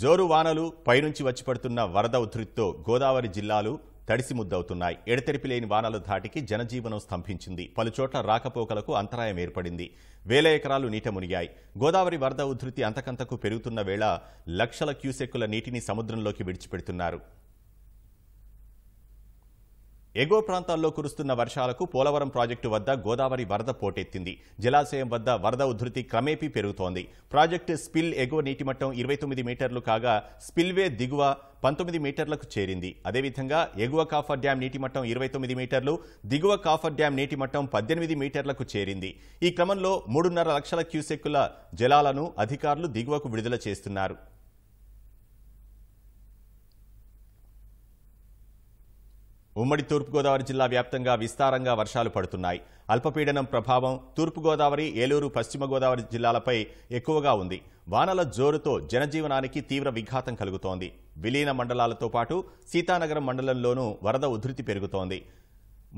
జోరు వానలు పైనుంచి వచ్చి పడుతున్న వరద ఉధృతితో గోదావరి జిల్లాలు తడిసి ముద్దవుతున్నాయి ఎడతెరిపి లేని వానల ధాటికి జనజీవనం స్తంభించింది పలుచోట్ల రాకపోకలకు అంతరాయం ఏర్పడింది వేల ఎకరాలు నీట మునిగాయి గోదావరి వరద ఉధృతి అంతకంతకు పెరుగుతున్న వేళ లక్షల క్యూసెక్కుల నీటిని సముద్రంలోకి విడిచిపెడుతున్నారు ఎగువ ప్రాంతాల్లో కురుస్తున్న వర్షాలకు పోలవరం ప్రాజెక్టు వద్ద గోదావరి వరద పోటెత్తింది జలాశయం వద్ద వరద ఉధృతి క్రమేపీ పెరుగుతోంది ప్రాజెక్టు స్పిల్ ఎగువ నీటిమట్టం ఇరవై తొమ్మిది మీటర్లు కాగా స్పిల్వే దిగువ పంతొమ్మిది మీటర్లకు చేరింది అదేవిధంగా ఎగువ కాఫర్ డ్యాం నీటిమట్టం ఇరవై తొమ్మిది మీటర్లు దిగువ కాఫర్ డ్యాం నీటిమట్టం పద్దెనిమిది మీటర్లకు చేరింది ఈ క్రమంలో మూడున్నర లక్షల క్యూసెక్కుల జలాలను అధికారులు దిగువకు విడుదల చేస్తున్నారు ఉమ్మడి తూర్పుగోదావరి జిల్లా వ్యాప్తంగా విస్తారంగా వర్షాలు పడుతున్నాయి అల్పపీడనం ప్రభావం తూర్పుగోదావరి ఏలూరు పశ్చిమ గోదావరి జిల్లాలపై ఎక్కువగా ఉంది వానల జోరుతో జనజీవనానికి తీవ్ర విఘాతం కలుగుతోంది విలీన మండలాలతో పాటు సీతానగరం మండలంలోనూ వరద ఉధృతి పెరుగుతోంది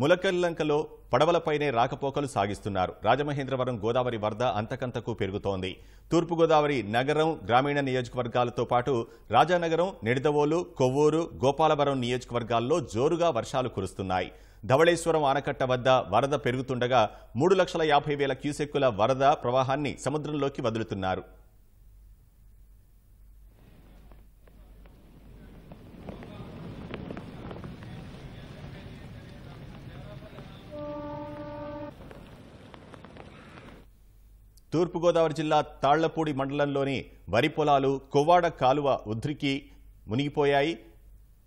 ములకల్లంకలో పడవలపైనే రాకపోకలు సాగిస్తున్నారు రాజమహేంద్రవరం గోదావరి వరద అంతకంతకు పెరుగుతోంది తూర్పుగోదావరి నగరం గ్రామీణ నియోజకవర్గాలతో పాటు రాజానగరం నిడదవోలు కొవ్వూరు గోపాలవరం నియోజకవర్గాల్లో జోరుగా వర్షాలు కురుస్తున్నాయి ధవళేశ్వరం ఆనకట్ట వద్ద వరద పెరుగుతుండగా మూడు లక్షల యాభై వేల క్యూసెక్కుల వరద ప్రవాహాన్ని సముద్రంలోకి వదులుతున్నారు తూర్పుగోదావరి జిల్లా తాళ్లపూడి మండలంలోని వరి పొలాలు కొవ్వాడ కాలువ ఉధృకి మునిగిపోయాయి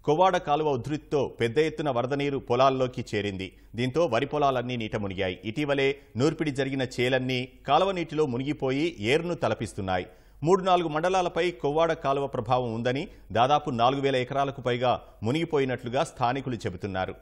కొవ్వాడ కాలువ ఉధృతితో పెద్ద ఎత్తున వరద నీరు పొలాల్లోకి చేరింది దీంతో వరి పొలాలన్నీ నీట మునిగాయి ఇటీవలే నూర్పిడి జరిగిన చేలన్నీ కాలువ నీటిలో మునిగిపోయి ఏరును తలపిస్తున్నాయి మూడు నాలుగు మండలాలపై కొవ్వాడ కాలువ ప్రభావం ఉందని దాదాపు నాలుగు ఎకరాలకు పైగా మునిగిపోయినట్లుగా స్థానికులు చెబుతున్నారు